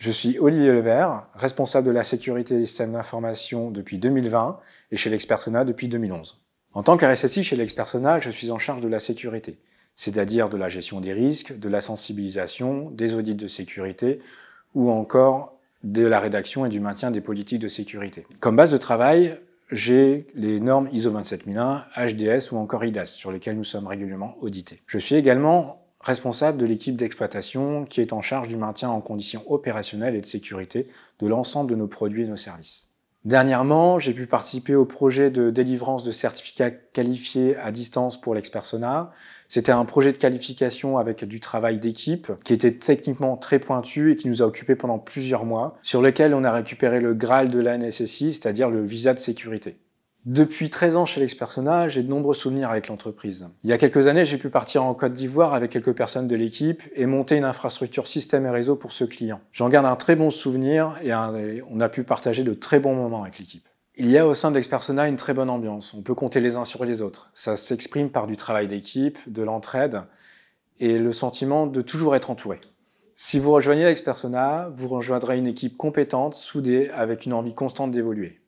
Je suis Olivier Levert, responsable de la sécurité des systèmes d'information depuis 2020 et chez l'Expersona depuis 2011. En tant qu'RSSI chez l'Expersona, je suis en charge de la sécurité, c'est-à-dire de la gestion des risques, de la sensibilisation, des audits de sécurité ou encore de la rédaction et du maintien des politiques de sécurité. Comme base de travail, j'ai les normes ISO 27001, HDS ou encore IDAS sur lesquelles nous sommes régulièrement audités. Je suis également responsable de l'équipe d'exploitation qui est en charge du maintien en conditions opérationnelles et de sécurité de l'ensemble de nos produits et nos services. Dernièrement, j'ai pu participer au projet de délivrance de certificats qualifiés à distance pour l'expersona. C'était un projet de qualification avec du travail d'équipe qui était techniquement très pointu et qui nous a occupé pendant plusieurs mois, sur lequel on a récupéré le Graal de la NSSI, c'est-à-dire le visa de sécurité. Depuis 13 ans chez lex j'ai de nombreux souvenirs avec l'entreprise. Il y a quelques années, j'ai pu partir en Côte d'Ivoire avec quelques personnes de l'équipe et monter une infrastructure système et réseau pour ce client. J'en garde un très bon souvenir et, on a pu partager de très bons moments avec l'équipe. Il y a au sein l'ex-persona une très bonne ambiance. On peut compter les uns sur les autres. Ça s'exprime par du travail d'équipe, de l'entraide et le sentiment de toujours être entouré. Si vous rejoignez l'Expersona, vous rejoindrez une équipe compétente, soudée, avec une envie constante d'évoluer.